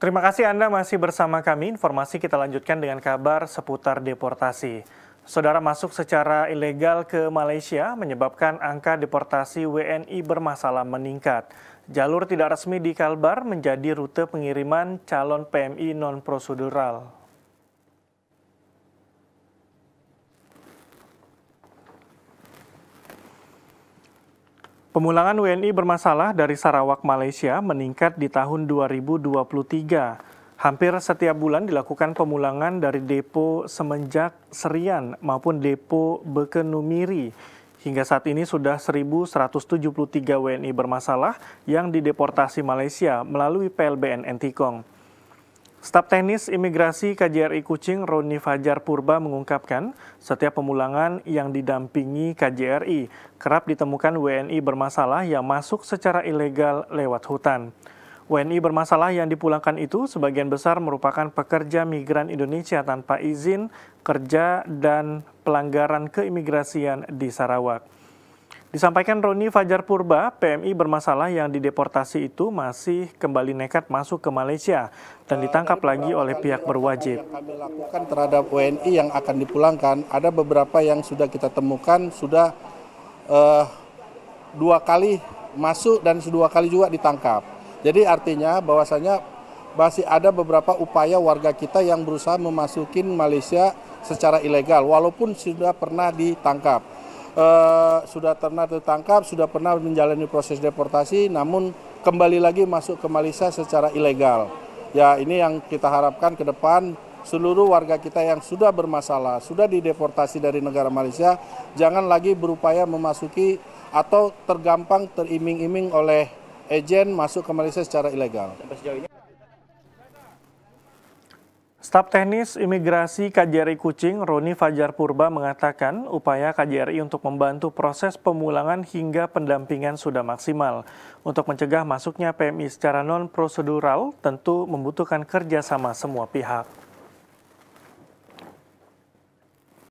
Terima kasih Anda masih bersama kami. Informasi kita lanjutkan dengan kabar seputar deportasi. Saudara masuk secara ilegal ke Malaysia menyebabkan angka deportasi WNI bermasalah meningkat. Jalur tidak resmi di Kalbar menjadi rute pengiriman calon PMI non-prosedural. Pemulangan WNI bermasalah dari Sarawak, Malaysia meningkat di tahun 2023. Hampir setiap bulan dilakukan pemulangan dari depo Semenjak Serian maupun depo Bekenumiri. Hingga saat ini sudah 1.173 WNI bermasalah yang dideportasi Malaysia melalui PLBN Entikong. Staf Teknis Imigrasi KJRI Kucing Roni Fajar Purba mengungkapkan, setiap pemulangan yang didampingi KJRI kerap ditemukan WNI bermasalah yang masuk secara ilegal lewat hutan. WNI bermasalah yang dipulangkan itu sebagian besar merupakan pekerja migran Indonesia tanpa izin kerja dan pelanggaran keimigrasian di Sarawak. Disampaikan Roni Fajar Purba, PMI bermasalah yang dideportasi itu masih kembali nekat masuk ke Malaysia dan eh, ditangkap lagi oleh pihak berwajib. Yang kami lakukan terhadap WNI yang akan dipulangkan, ada beberapa yang sudah kita temukan sudah uh, dua kali masuk dan dua kali juga ditangkap. Jadi artinya bahwasanya masih ada beberapa upaya warga kita yang berusaha memasukin Malaysia secara ilegal, walaupun sudah pernah ditangkap eh, sudah pernah tertangkap, sudah pernah menjalani proses deportasi, namun kembali lagi masuk ke Malaysia secara ilegal. Ya ini yang kita harapkan ke depan seluruh warga kita yang sudah bermasalah, sudah dideportasi dari negara Malaysia, jangan lagi berupaya memasuki atau tergampang teriming-iming oleh agen masuk ke Malaysia secara ilegal. Staf Teknis Imigrasi KJRI Kucing, Roni Fajar Purba mengatakan upaya KJRI untuk membantu proses pemulangan hingga pendampingan sudah maksimal. Untuk mencegah masuknya PMI secara non-prosedural tentu membutuhkan kerjasama semua pihak.